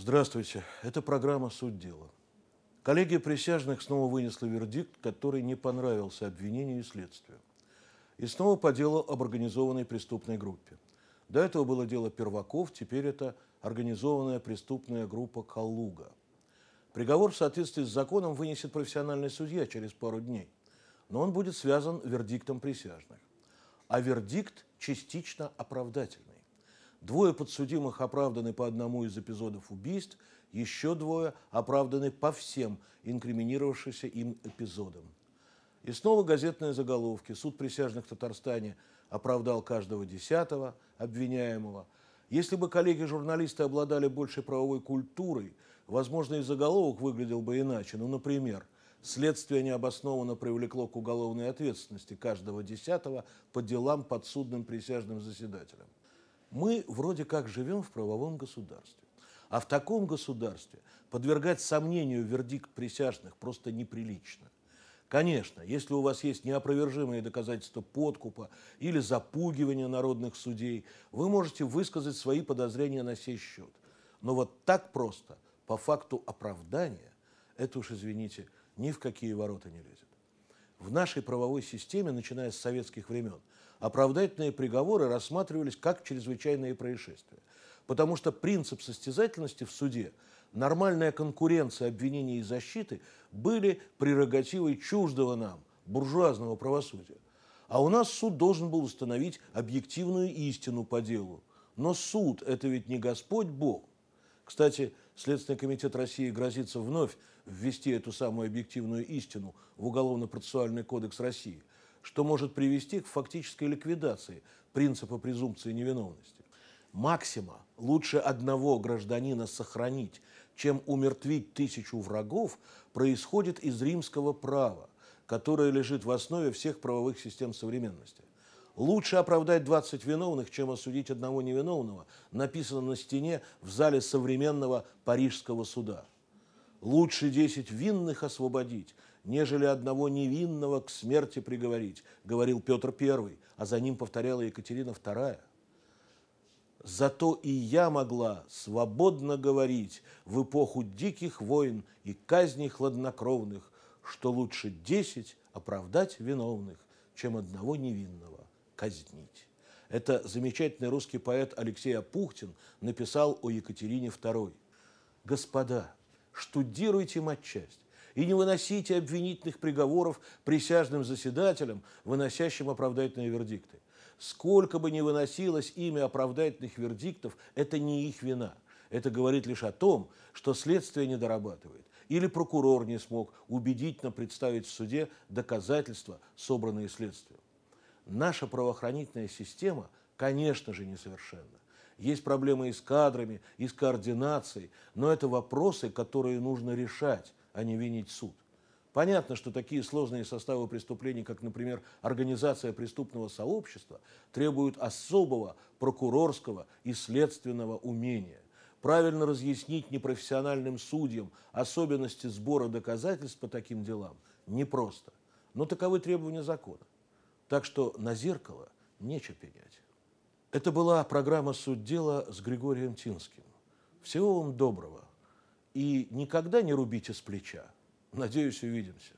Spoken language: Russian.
Здравствуйте. Это программа «Суть дела». Коллегия присяжных снова вынесла вердикт, который не понравился обвинению и следствию. И снова по делу об организованной преступной группе. До этого было дело Перваков, теперь это организованная преступная группа «Калуга». Приговор в соответствии с законом вынесет профессиональный судья через пару дней, но он будет связан вердиктом присяжных. А вердикт частично оправдательный. Двое подсудимых оправданы по одному из эпизодов убийств, еще двое оправданы по всем инкриминировавшимся им эпизодам. И снова газетные заголовки. Суд присяжных в Татарстане оправдал каждого десятого обвиняемого. Если бы коллеги-журналисты обладали большей правовой культурой, возможно, и заголовок выглядел бы иначе. Ну, например, «Следствие необоснованно привлекло к уголовной ответственности каждого десятого по делам подсудным присяжным заседателям». Мы вроде как живем в правовом государстве. А в таком государстве подвергать сомнению вердикт присяжных просто неприлично. Конечно, если у вас есть неопровержимые доказательства подкупа или запугивания народных судей, вы можете высказать свои подозрения на сей счет. Но вот так просто, по факту оправдания, это уж, извините, ни в какие ворота не лезет в нашей правовой системе, начиная с советских времен, оправдательные приговоры рассматривались как чрезвычайные происшествия. Потому что принцип состязательности в суде, нормальная конкуренция обвинения и защиты были прерогативой чуждого нам, буржуазного правосудия. А у нас суд должен был установить объективную истину по делу. Но суд – это ведь не Господь Бог, кстати, Следственный комитет России грозится вновь ввести эту самую объективную истину в Уголовно-процессуальный кодекс России, что может привести к фактической ликвидации принципа презумпции невиновности. Максима лучше одного гражданина сохранить, чем умертвить тысячу врагов, происходит из римского права, которое лежит в основе всех правовых систем современности. Лучше оправдать 20 виновных, чем осудить одного невиновного, написано на стене в зале современного парижского суда. Лучше 10 винных освободить, нежели одного невинного к смерти приговорить, говорил Петр I, а за ним повторяла Екатерина II. Зато и я могла свободно говорить в эпоху диких войн и казней хладнокровных, что лучше десять оправдать виновных, чем одного невинного казнить. Это замечательный русский поэт Алексей Апухтин написал о Екатерине II. «Господа, штудируйте матчасть, и не выносите обвинительных приговоров присяжным заседателям, выносящим оправдательные вердикты. Сколько бы ни выносилось имя оправдательных вердиктов, это не их вина. Это говорит лишь о том, что следствие не дорабатывает или прокурор не смог убедительно представить в суде доказательства, собранные следствием. Наша правоохранительная система, конечно же, несовершенна. Есть проблемы и с кадрами, и с координацией, но это вопросы, которые нужно решать, а не винить суд. Понятно, что такие сложные составы преступлений, как, например, организация преступного сообщества, требуют особого прокурорского и следственного умения. Правильно разъяснить непрофессиональным судьям особенности сбора доказательств по таким делам непросто. Но таковы требования закона. Так что на зеркало нечего пенять. Это была программа «Суть дела» с Григорием Тинским. Всего вам доброго. И никогда не рубите с плеча. Надеюсь, увидимся.